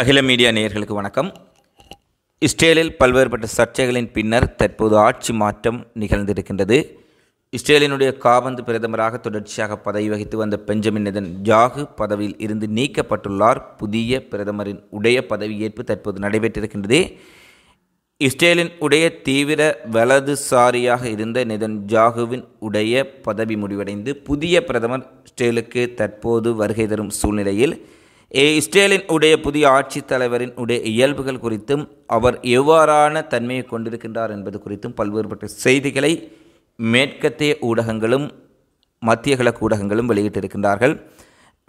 அகில மீடியா நேயர்களுக்கு வணக்கம் இஸ்ரேலில் பல்வேறுபட்ட சர்ச்சைகளின் பின்னர் தற்போது ஆட்சி மாற்றம் நிகழ்ந்திருக்கின்றது இஸ்ரேலினுடைய காபந்து பிரதமராக தொடர்ச்சியாக பதவி வகித்து வந்த பெஞ்சமின் நெதன் ஜாகு பதவியில் இருந்து நீக்கப்பட்டுள்ளார் புதிய பிரதமரின் உடைய பதவியேற்பு தற்போது நடைபெற்றிருக்கின்றது இஸ்ரேலின் உடைய தீவிர வலதுசாரியாக இருந்த நிதன் ஜாகுவின் உடைய பதவி முடிவடைந்து புதிய பிரதமர் இஸ்ரேலுக்கு தற்போது வருகை தரும் சூழ்நிலையில் ஏ இஸ்ரேலின் உடைய புதிய ஆட்சித்தலைவரின் உடைய இயல்புகள் குறித்தும் அவர் எவ்வாறான தன்மையை கொண்டிருக்கின்றார் என்பது குறித்தும் பல்வேறுபட்ட செய்திகளை மேற்கத்திய ஊடகங்களும் மத்திய கிழக்கு ஊடகங்களும் வெளியிட்டிருக்கின்றார்கள்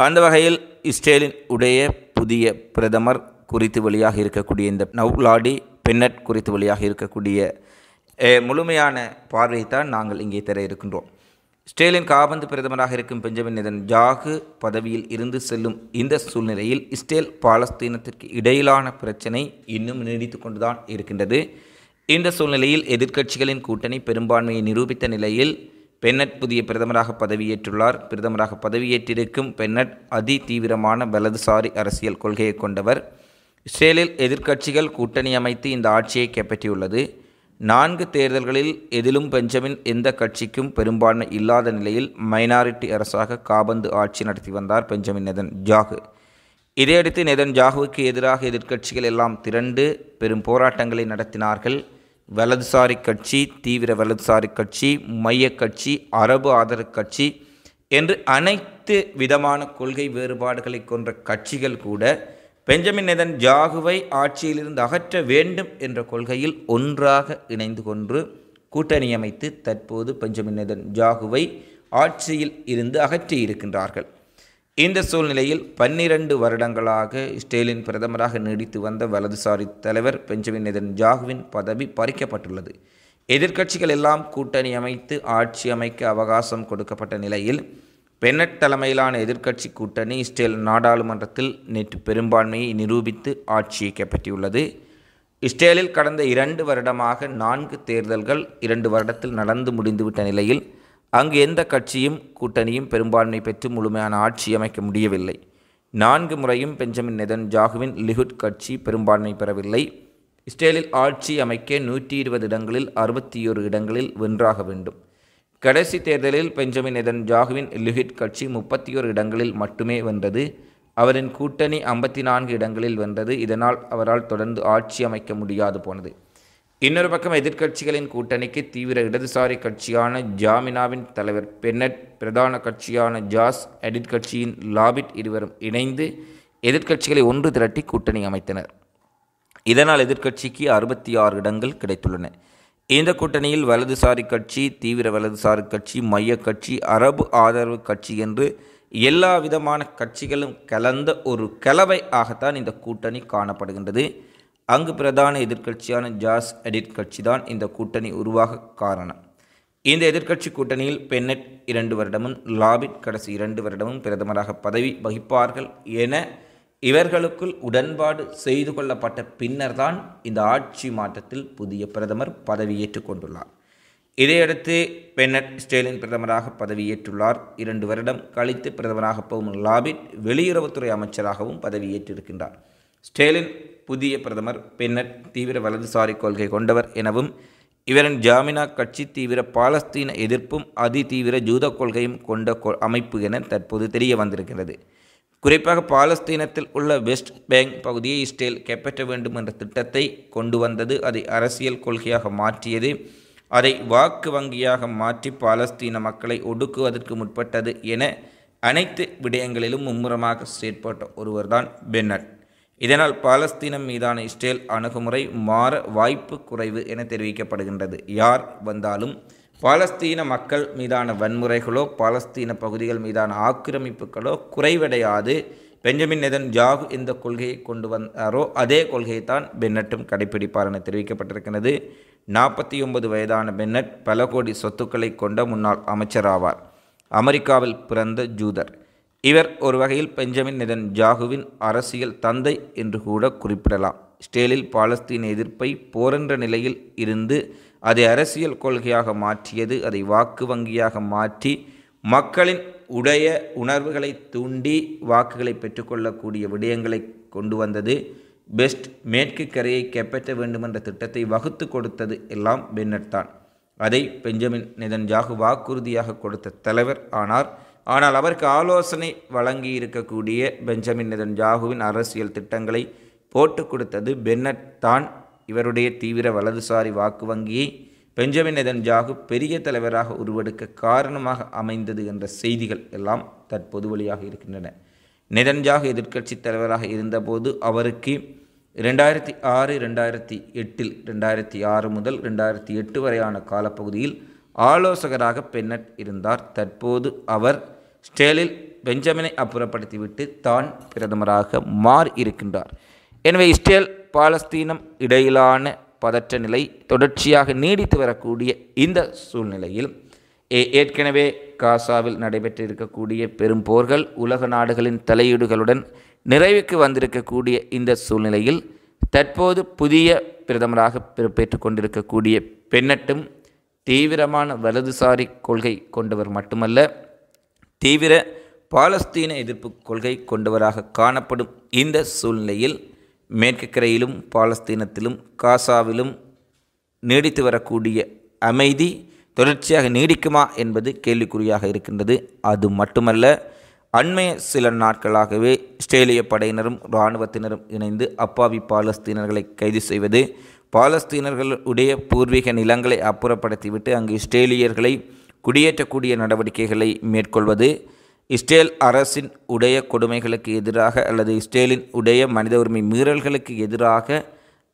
அந்த வகையில் இஸ்ரேலின் உடைய புதிய பிரதமர் குறித்து வழியாக இருக்கக்கூடிய இந்த நவ்லாடி பென்னட் குறித்து வழியாக இருக்கக்கூடிய முழுமையான பார்வையைத்தான் நாங்கள் இங்கே தர இருக்கின்றோம் ஸ்டேலின் காபந்து பிரதமராக இருக்கும் பெஞ்சமின் இதன் ஜாகு பதவியில் இருந்து செல்லும் இந்த சூழ்நிலையில் இஸ்ரேல் பாலஸ்தீனத்திற்கு இடையிலான பிரச்சனை இன்னும் நீடித்து கொண்டுதான் இருக்கின்றது இந்த சூழ்நிலையில் எதிர்க்கட்சிகளின் கூட்டணி பெரும்பான்மையை நிரூபித்த நிலையில் பென்னட் புதிய பிரதமராக பதவியேற்றுள்ளார் பிரதமராக பதவியேற்றிருக்கும் பென்னட் அதி தீவிரமான வலதுசாரி அரசியல் கொள்கையை கொண்டவர் இஸ்ரேலில் எதிர்க்கட்சிகள் கூட்டணி அமைத்து இந்த ஆட்சியை கைப்பற்றியுள்ளது நான்கு தேர்தல்களில் எதிலும் பெஞ்சமின் எந்த கட்சிக்கும் பெரும்பான்மை இல்லாத நிலையில் மைனாரிட்டி அரசாக காபந்து ஆட்சி நடத்தி வந்தார் பெஞ்சமின் நெதன் ஜாகு இதையடுத்து நெதன் ஜாகுவுக்கு எதிராக எதிர்க்கட்சிகள் எல்லாம் திரண்டு பெரும் போராட்டங்களை நடத்தினார்கள் வலதுசாரி கட்சி தீவிர வலதுசாரி கட்சி மைய கட்சி அரபு ஆதரவு கட்சி என்று அனைத்து விதமான கொள்கை வேறுபாடுகளை கொன்ற கட்சிகள் கூட பெஞ்சமின் நேதன் ஜாகுவை ஆட்சியிலிருந்து அகற்ற வேண்டும் என்ற கொள்கையில் ஒன்றாக இணைந்து கொண்டு கூட்டணி அமைத்து தற்போது பெஞ்சமின் நேதன் ஜாகுவை ஆட்சியில் இருந்து அகற்றி இருக்கின்றார்கள் இந்த சூழ்நிலையில் பன்னிரண்டு வருடங்களாக ஸ்டேலின் பிரதமராக நீடித்து வந்த வலதுசாரி தலைவர் பெஞ்சமின் நேதன் ஜாகுவின் பதவி பறிக்கப்பட்டுள்ளது எதிர்க்கட்சிகள் எல்லாம் கூட்டணி அமைத்து ஆட்சி அமைக்க அவகாசம் கொடுக்கப்பட்ட நிலையில் பெனட் தலைமையிலான எதிர்க்கட்சி கூட்டணி இஸ்ரேல் நாடாளுமன்றத்தில் நேற்று பெரும்பான்மையை நிரூபித்து ஆட்சியை கைப்பற்றியுள்ளது இஸ்ரேலில் கடந்த இரண்டு வருடமாக நான்கு தேர்தல்கள் இரண்டு வருடத்தில் நடந்து முடிந்துவிட்ட நிலையில் அங்கு எந்த கட்சியும் கூட்டணியும் பெரும்பான்மை பெற்று முழுமையான ஆட்சி அமைக்க முடியவில்லை நான்கு முறையும் பெஞ்சமின் நெதன் ஜாகுவின் லிகுட் கட்சி பெரும்பான்மை பெறவில்லை இஸ்ரேலில் ஆட்சி அமைக்க நூற்றி இருபது இடங்களில் அறுபத்தி ஓரு இடங்களில் வென்றாக வேண்டும் கடைசி தேர்தலில் பெஞ்சமின் நெதன்ஜாகுவின் லிஹிட் கட்சி முப்பத்தி ஒரு இடங்களில் மட்டுமே வென்றது அவரின் கூட்டணி ஐம்பத்தி நான்கு இடங்களில் வென்றது இதனால் அவரால் தொடர்ந்து ஆட்சி அமைக்க முடியாது போனது இன்னொரு பக்கம் எதிர்க்கட்சிகளின் கூட்டணிக்கு தீவிர இடதுசாரி கட்சியான ஜாமினாவின் தலைவர் பென்னட் பிரதான கட்சியான ஜாஸ் எடிட் கட்சியின் லாபிட் இருவரும் இணைந்து எதிர்க்கட்சிகளை ஒன்று திரட்டி கூட்டணி அமைத்தனர் இதனால் எதிர்க்கட்சிக்கு அறுபத்தி ஆறு இடங்கள் கிடைத்துள்ளன இந்த கூட்டணியில் வலதுசாரி கட்சி தீவிர வலதுசாரி கட்சி மைய கட்சி அரபு ஆதரவு கட்சி என்று எல்லா விதமான கட்சிகளும் கலந்த ஒரு கலவை ஆகத்தான் இந்த கூட்டணி காணப்படுகின்றது அங்கு பிரதான எதிர்க்கட்சியான ஜாஸ் எடிட் கட்சி தான் இந்த கூட்டணி உருவாக காரணம் இந்த எதிர்க்கட்சி கூட்டணியில் பென்னட் இரண்டு வருடமும் லாபிட் கடைசி இரண்டு வருடமும் பிரதமராக பதவி வகிப்பார்கள் என இவர்களுக்குள் உடன்பாடு செய்து கொள்ளப்பட்ட பின்னர்தான் இந்த ஆட்சி மாற்றத்தில் புதிய பிரதமர் பதவியேற்றுக் கொண்டுள்ளார் இதையடுத்து பென்னட் ஸ்டேலின் பிரதமராக பதவியேற்றுள்ளார் இரண்டு வருடம் கழித்து பிரதமராக போகும் லாபிட் வெளியுறவுத்துறை அமைச்சராகவும் பதவியேற்றிருக்கின்றார் ஸ்டேலின் புதிய பிரதமர் பென்னட் தீவிர வலதுசாரி கொள்கை கொண்டவர் எனவும் இவரின் ஜாமினா கட்சி தீவிர பாலஸ்தீன எதிர்ப்பும் அதிதீவிர ஜூத கொள்கையும் கொண்ட கொ அமைப்பு என தற்போது தெரிய வந்திருக்கிறது குறிப்பாக பாலஸ்தீனத்தில் உள்ள வெஸ்ட் பேங்க் பகுதியை இஸ்ரேல் கைப்பற்ற வேண்டும் என்ற திட்டத்தை கொண்டு வந்தது அதை அரசியல் கொள்கையாக மாற்றியது அதை வாக்கு வங்கியாக மாற்றி பாலஸ்தீன மக்களை ஒடுக்குவதற்கு முற்பட்டது என அனைத்து விடயங்களிலும் மும்முரமாக செயற்பட்ட ஒருவர்தான் பென்னட் இதனால் பாலஸ்தீனம் மீதான இஸ்ரேல் அணுகுமுறை மாற வாய்ப்பு குறைவு என தெரிவிக்கப்படுகின்றது யார் வந்தாலும் பாலஸ்தீன மக்கள் மீதான வன்முறைகளோ பாலஸ்தீன பகுதிகள் மீதான ஆக்கிரமிப்புகளோ குறைவடையாது பெஞ்சமின் நெதன் ஜாகு இந்த கொள்கையை கொண்டு வந்தாரோ அதே கொள்கையை தான் பென்னட்டும் கடைபிடிப்பார் என தெரிவிக்கப்பட்டிருக்கிறது நாற்பத்தி ஒன்பது வயதான பென்னட் பல கோடி சொத்துக்களை கொண்ட முன்னாள் அமைச்சராவார் அமெரிக்காவில் பிறந்த ஜூதர் இவர் ஒரு வகையில் பெஞ்சமின் நெதன் ஜாகுவின் அரசியல் தந்தை என்று கூட குறிப்பிடலாம் ஸ்டேலில் பாலஸ்தீன எதிர்ப்பை போரென்ற நிலையில் இருந்து அதை அரசியல் கொள்கையாக மாற்றியது அதை வாக்கு வங்கியாக மாற்றி மக்களின் உடைய உணர்வுகளை தூண்டி வாக்குகளை பெற்றுக்கொள்ளக்கூடிய விடயங்களை கொண்டு வந்தது பெஸ்ட் மேற்கு கரையை கைப்பற்ற வேண்டும் என்ற திட்டத்தை வகுத்து கொடுத்தது எல்லாம் பென்னட் தான் அதை பெஞ்சமின் ஜாகு வாக்குறுதியாக கொடுத்த தலைவர் ஆனார் ஆனால் அவருக்கு ஆலோசனை வழங்கி இருக்கக்கூடிய பெஞ்சமின் ஜாகுவின் அரசியல் திட்டங்களை போட்டு கொடுத்தது பென்னட் தான் இவருடைய தீவிர வலதுசாரி வாக்கு வங்கியை பெஞ்சமின் நெதன்ஜாகு பெரிய தலைவராக உருவெடுக்க காரணமாக அமைந்தது என்ற செய்திகள் எல்லாம் தற்போது வழியாக இருக்கின்றன நெதன்ஜாகு எதிர்க்கட்சி தலைவராக இருந்தபோது அவருக்கு ரெண்டாயிரத்தி ஆறு ரெண்டாயிரத்தி எட்டில் ரெண்டாயிரத்தி ஆறு முதல் ரெண்டாயிரத்தி எட்டு வரையான காலப்பகுதியில் ஆலோசகராக பென்னட் இருந்தார் தற்போது அவர் ஸ்டேலில் பெஞ்சமினை அப்புறப்படுத்திவிட்டு தான் பிரதமராக மாறி இருக்கின்றார் எனவே ஸ்டேல் பாலஸ்தீனம் இடையிலான பதற்ற நிலை தொடர்ச்சியாக நீடித்து வரக்கூடிய இந்த சூழ்நிலையில் ஏற்கனவே காசாவில் நடைபெற்றிருக்கக்கூடிய பெரும் போர்கள் உலக நாடுகளின் தலையீடுகளுடன் நிறைவுக்கு வந்திருக்கக்கூடிய இந்த சூழ்நிலையில் தற்போது புதிய பிரதமராக பொறுப்பேற்று கொண்டிருக்கக்கூடிய பெண்ணட்டும் தீவிரமான வலதுசாரி கொள்கை கொண்டவர் மட்டுமல்ல தீவிர பாலஸ்தீன எதிர்ப்பு கொள்கை கொண்டவராக காணப்படும் இந்த சூழ்நிலையில் மேற்கு கரையிலும் பாலஸ்தீனத்திலும் காசாவிலும் நீடித்து வரக்கூடிய அமைதி தொடர்ச்சியாக நீடிக்குமா என்பது கேள்விக்குறியாக இருக்கின்றது அது மட்டுமல்ல அண்மைய சில நாட்களாகவே இஸ்ரேலிய படையினரும் இராணுவத்தினரும் இணைந்து அப்பாவி பாலஸ்தீனர்களை கைது செய்வது பாலஸ்தீனர்களுடைய பூர்வீக நிலங்களை அப்புறப்படுத்திவிட்டு அங்கு இஸ்ரேலியர்களை குடியேற்றக்கூடிய நடவடிக்கைகளை மேற்கொள்வது இஸ்ரேல் அரசின் உடைய கொடுமைகளுக்கு எதிராக அல்லது இஸ்ரேலின் உடைய மனித உரிமை மீறல்களுக்கு எதிராக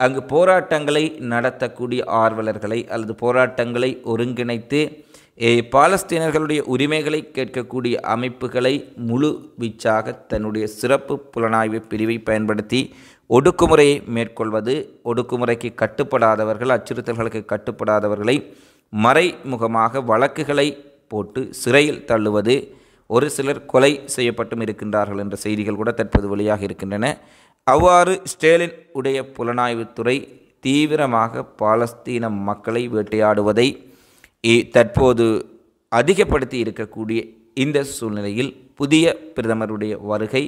அங்கு போராட்டங்களை நடத்தக்கூடிய ஆர்வலர்களை அல்லது போராட்டங்களை ஒருங்கிணைத்து பாலஸ்தீனர்களுடைய உரிமைகளை கேட்கக்கூடிய அமைப்புகளை முழு வீச்சாக தன்னுடைய சிறப்பு புலனாய்வு பிரிவை பயன்படுத்தி ஒடுக்குமுறையை மேற்கொள்வது ஒடுக்குமுறைக்கு கட்டுப்படாதவர்கள் அச்சுறுத்தல்களுக்கு கட்டுப்படாதவர்களை மறைமுகமாக வழக்குகளை போட்டு சிறையில் தள்ளுவது ஒரு சிலர் கொலை செய்யப்பட்டும் இருக்கின்றார்கள் என்ற செய்திகள் கூட தற்போது வெளியாக இருக்கின்றன அவ்வாறு ஸ்டேலின் உடைய புலனாய்வுத்துறை தீவிரமாக பாலஸ்தீன மக்களை வேட்டையாடுவதை தற்போது அதிகப்படுத்தி இருக்கக்கூடிய இந்த சூழ்நிலையில் புதிய பிரதமருடைய வருகை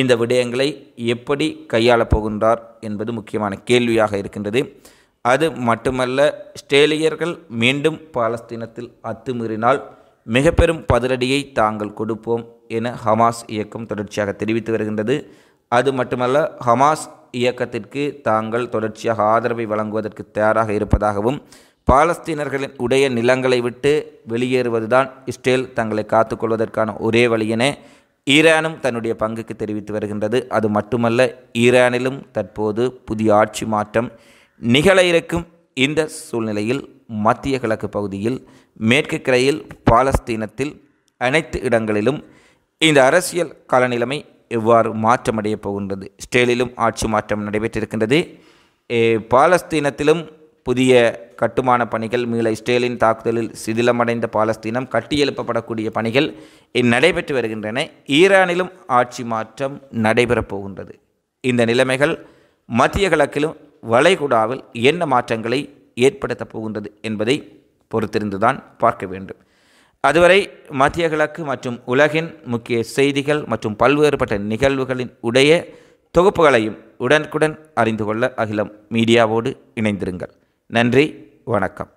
இந்த விடயங்களை எப்படி கையாளப் போகின்றார் என்பது முக்கியமான கேள்வியாக இருக்கின்றது அது மட்டுமல்ல ஸ்டேலியர்கள் மீண்டும் பாலஸ்தீனத்தில் அத்துமீறினால் மிக பெரும் பதிலடியை தாங்கள் கொடுப்போம் என ஹமாஸ் இயக்கம் தொடர்ச்சியாக தெரிவித்து வருகின்றது அது மட்டுமல்ல ஹமாஸ் இயக்கத்திற்கு தாங்கள் தொடர்ச்சியாக ஆதரவை வழங்குவதற்கு தயாராக இருப்பதாகவும் பாலஸ்தீனர்களின் உடைய நிலங்களை விட்டு வெளியேறுவதுதான் இஸ்ரேல் தங்களை காத்துக்கொள்வதற்கான ஒரே வழியென ஈரானும் தன்னுடைய பங்குக்கு தெரிவித்து வருகின்றது அது மட்டுமல்ல ஈரானிலும் தற்போது புதிய ஆட்சி மாற்றம் நிகழ இருக்கும் இந்த சூழ்நிலையில் மத்திய கிழக்கு பகுதியில் மேற்கு கிரையில் பாலஸ்தீனத்தில் அனைத்து இடங்களிலும் இந்த அரசியல் காலநிலைமை எவ்வாறு மாற்றமடைய போகின்றது ஸ்டேலிலும் ஆட்சி மாற்றம் நடைபெற்றிருக்கின்றது பாலஸ்தீனத்திலும் புதிய கட்டுமான பணிகள் மீள ஸ்டேலின் தாக்குதலில் சிதிலமடைந்த பாலஸ்தீனம் கட்டியெழுப்பப்படக்கூடிய பணிகள் நடைபெற்று வருகின்றன ஈரானிலும் ஆட்சி மாற்றம் நடைபெறப் போகின்றது இந்த நிலைமைகள் மத்திய கிழக்கிலும் வளைகுடாவில் என்ன மாற்றங்களை ஏற்படுத்தப் போகின்றது என்பதை பொறுத்திருந்துதான் பார்க்க வேண்டும் அதுவரை மத்திய கிழக்கு மற்றும் உலகின் முக்கிய செய்திகள் மற்றும் பல்வேறுபட்ட நிகழ்வுகளின் உடைய தொகுப்புகளையும் உடனுக்குடன் அறிந்து கொள்ள அகிலம் மீடியாவோடு இணைந்திருங்கள் நன்றி வணக்கம்